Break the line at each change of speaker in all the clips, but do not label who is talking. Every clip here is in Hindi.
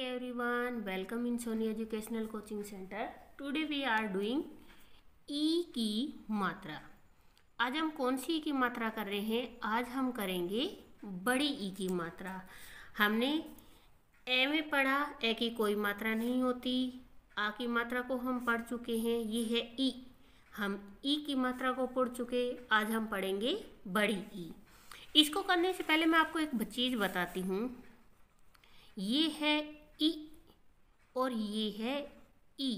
Hey everyone, welcome in Sony Educational Coaching Center. Today we are doing E की मात्रा आज हम कौन सी E की मात्रा कर रहे हैं आज हम करेंगे बड़ी E की मात्रा हमने ए में पढ़ा ए की कोई मात्रा नहीं होती आ की मात्रा को हम पढ़ चुके हैं ये है ई e। हम ई e की मात्रा को पढ़ चुके आज हम पढ़ेंगे बड़ी ई e। इसको करने से पहले मैं आपको एक चीज़ बताती हूँ ये है ई और ये है ई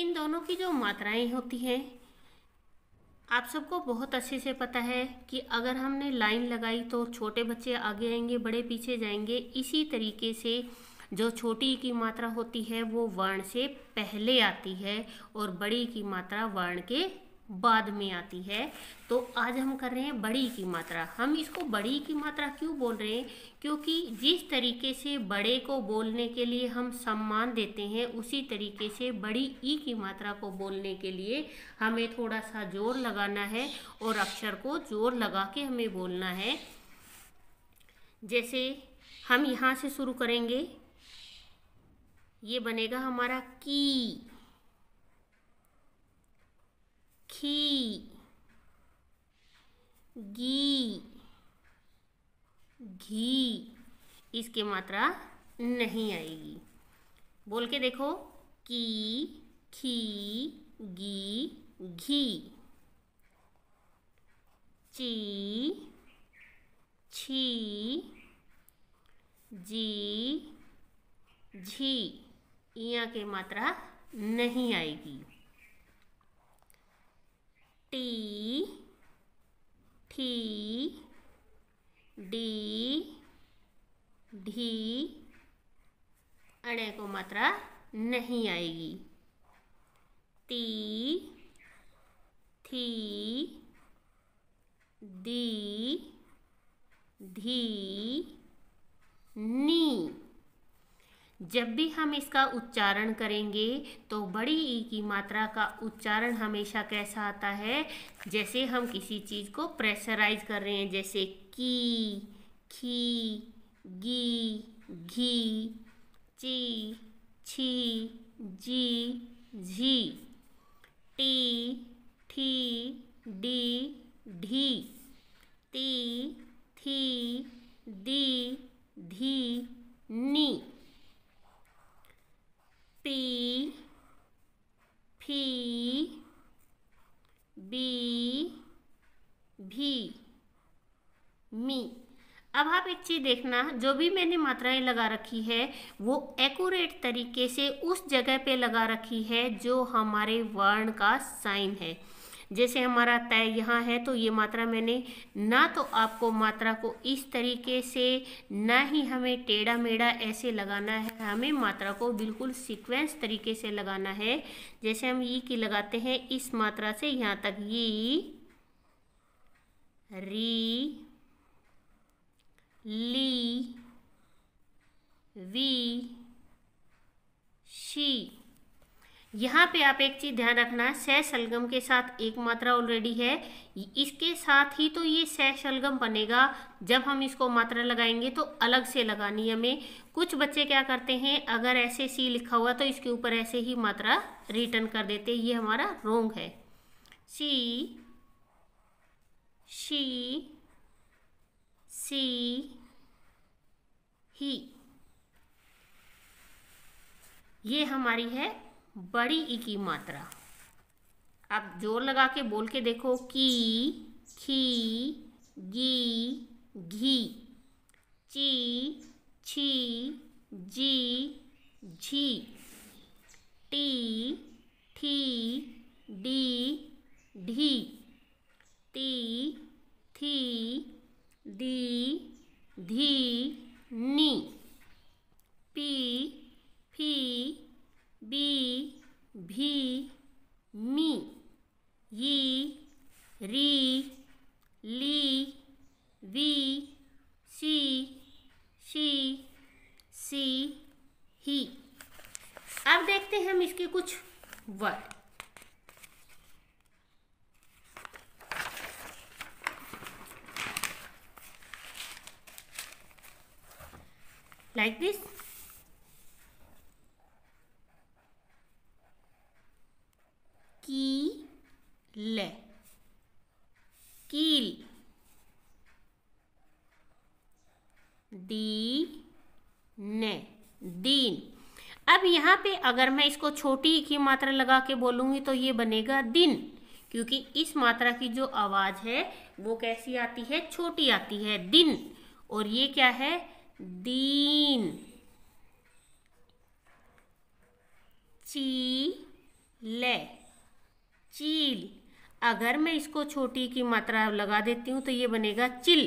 इन दोनों की जो मात्राएं होती हैं आप सबको बहुत अच्छे से पता है कि अगर हमने लाइन लगाई तो छोटे बच्चे आगे आएंगे बड़े पीछे जाएंगे इसी तरीके से जो छोटी की मात्रा होती है वो वर्ण से पहले आती है और बड़ी की मात्रा वर्ण के बाद में आती है तो आज हम कर रहे हैं बड़ी की मात्रा हम इसको बड़ी की मात्रा क्यों बोल रहे हैं क्योंकि जिस तरीके से बड़े को बोलने के लिए हम सम्मान देते हैं उसी तरीके से बड़ी ई की मात्रा को बोलने के लिए हमें थोड़ा सा जोर लगाना है और अक्षर को जोर लगा के हमें बोलना है जैसे हम यहाँ से शुरू करेंगे ये बनेगा हमारा की खी घी घी इसकी मात्रा नहीं आएगी बोल के देखो की खी गी घी ची छी जी झी इ के मात्रा नहीं आएगी टी ठी डी ढी अणे को मात्रा नहीं आएगी ती थी दी धी जब भी हम इसका उच्चारण करेंगे तो बड़ी ई की मात्रा का उच्चारण हमेशा कैसा आता है जैसे हम किसी चीज़ को प्रेशराइज कर रहे हैं जैसे की खी गी घी ची छी जी झी टी ठी डी ढी ती थी दी धी अब आप एक चीज़ देखना जो भी मैंने मात्राएं लगा रखी है वो एक्यूरेट तरीके से उस जगह पे लगा रखी है जो हमारे वर्ण का साइन है जैसे हमारा तय यहाँ है तो ये मात्रा मैंने ना तो आपको मात्रा को इस तरीके से ना ही हमें टेढ़ा मेढ़ा ऐसे लगाना है हमें मात्रा को बिल्कुल सीक्वेंस तरीके से लगाना है जैसे हम ई e की लगाते हैं इस मात्रा से यहाँ तक ये e, री ली वी शी यहाँ पे आप एक चीज़ ध्यान रखना सह सलगम के साथ एक मात्रा ऑलरेडी है इसके साथ ही तो ये सह सलगम बनेगा जब हम इसको मात्रा लगाएंगे तो अलग से लगानी है हमें कुछ बच्चे क्या करते हैं अगर ऐसे सी लिखा हुआ तो इसके ऊपर ऐसे ही मात्रा रिटर्न कर देते ये हमारा रोंग है सी शी see ही ये हमारी है बड़ी ई की मात्रा आप जोर लगा के बोल के देखो की खी गी घी ची छी जी झी टी थी डी ढी टी थी दी धी नी पी फी बी भी मी यी री ली वी सी शी सी ही अब देखते हैं हम इसके कुछ वर्ड like this कील कील दी ने दीन अब यहाँ पे अगर मैं इसको छोटी की मात्रा लगा के बोलूँगी तो ये बनेगा दिन क्योंकि इस मात्रा की जो आवाज़ है वो कैसी आती है छोटी आती है दिन और ये क्या है दीन ले चील अगर मैं इसको छोटी की मात्रा लगा देती हूँ तो ये बनेगा चिल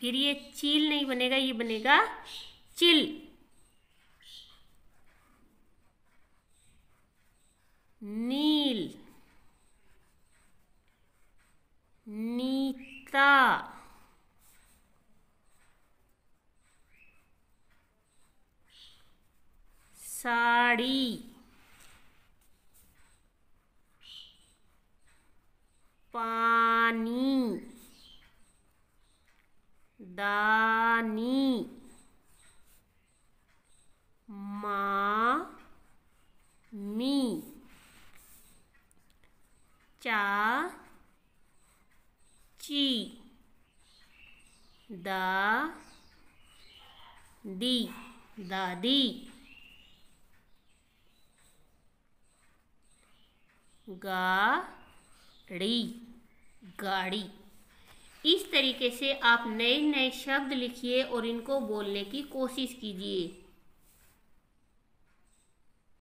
फिर ये चील नहीं बनेगा ये बनेगा चिल नील नीता साड़ी पानी दानी माँ मी चा ची दा दी दादी गाड़ी गाड़ी इस तरीके से आप नए नए शब्द लिखिए और इनको बोलने की कोशिश कीजिए